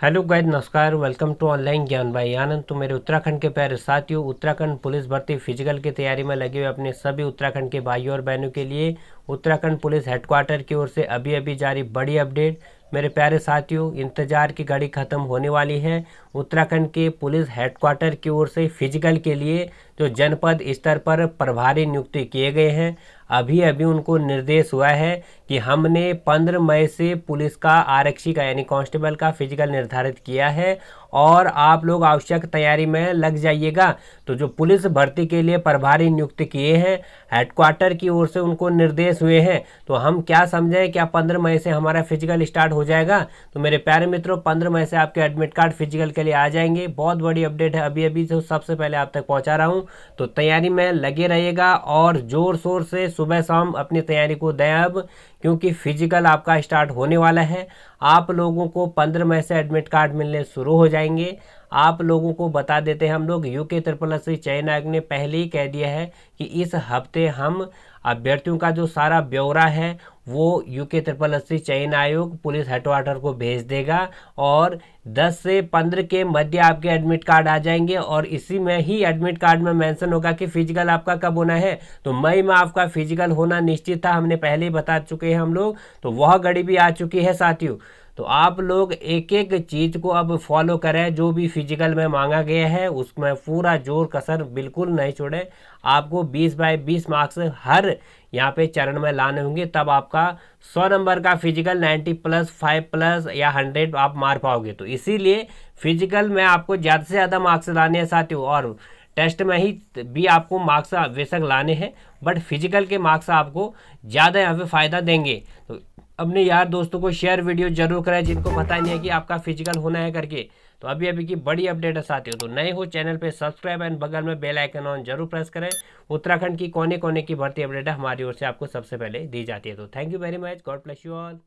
hello guide नमस्कार welcome to online ज्ञान भाई आनंद तो मेरे उत्तराखंड के प्यारे साथियों उत्तराखंड पुलिस भर्ती फिजिकल की तैयारी में लगे हुए अपने सभी उत्तराखंड के भाइयों और बहनों के लिए उत्तराखंड पुलिस हेडक्वार्टर की ओर से अभी अभी जारी बड़ी अपडेट मेरे प्यारे साथियों इंतजार की घड़ी ख़त्म होने वाली है उत्तराखंड के पुलिस हेडक्वार्टर की ओर से फिजिकल के लिए जो जनपद स्तर पर प्रभारी नियुक्ति किए गए हैं अभी अभी उनको निर्देश हुआ है कि हमने 15 मई से पुलिस का आरक्षी का यानी कांस्टेबल का फिजिकल निर्धारित किया है और आप लोग आवश्यक तैयारी में लग जाइएगा तो जो पुलिस भर्ती के लिए प्रभारी नियुक्त किए हैं हेडक्वार्टर की ओर से उनको निर्देश हुए हैं तो हम क्या समझें क्या पंद्रह मई से हमारा फिजिकल स्टार्ट हो जाएगा तो मेरे प्यारे मित्रों पंद्रह मई से आपके एडमिट कार्ड फिजिकल के लिए आ जाएंगे बहुत बड़ी अपडेट है अभी अभी से सबसे पहले आप तक पहुँचा रहा हूँ तो तैयारी में लगे रहिएगा और ज़ोर शोर से सुबह शाम अपनी तैयारी को दें अब क्योंकि फिजिकल आपका स्टार्ट होने वाला है आप लोगों को पंद्रह मई से एडमिट कार्ड मिलने शुरू हो जाएंगे आप लोगों को बता देते हैं हम लोग यूके त्रिपल श्री चयन आयोग ने पहले ही कह दिया है कि इस हफ्ते हम अभ्यर्थियों का जो सारा ब्यौरा है वो यूके त्रिपल अस्सी चयन आयोग पुलिस हेडक्वार्टर को भेज देगा और 10 से 15 के मध्य आपके एडमिट कार्ड आ जाएंगे और इसी में ही एडमिट कार्ड में मेंशन होगा कि फिजिकल आपका कब होना है तो मई में आपका फिजिकल होना निश्चित था हमने पहले ही बता चुके हैं हम लोग तो वह घड़ी भी आ चुकी है साथियों तो आप लोग एक एक चीज़ को अब फॉलो करें जो भी फिजिकल में मांगा गया है उसमें पूरा जोर कसर बिल्कुल नहीं छोड़ें आपको 20 बाय 20 मार्क्स हर यहाँ पे चरण में लाने होंगे तब आपका 100 नंबर का फिजिकल 90 प्लस 5 प्लस या 100 आप मार पाओगे तो इसीलिए फिजिकल में आपको ज़्यादा से ज़्यादा मार्क्स लाने हैं हूँ और टेस्ट में ही भी आपको मार्क्स बेशक लाने हैं बट फिजिकल के मार्क्स आपको ज़्यादा यहाँ पे फ़ायदा देंगे तो अपने यार दोस्तों को शेयर वीडियो जरूर कराएं जिनको पता नहीं है कि आपका फिजिकल होना है करके तो अभी अभी की बड़ी अपडेट है साथियों तो नए हो चैनल पे सब्सक्राइब एंड बगल में बेल आइकन ऑन जरूर प्रेस करें उत्तराखंड की कोने कोने की भर्ती अपडेट हमारी ओर से आपको सबसे पहले दी जाती है तो thank you very much God bless you all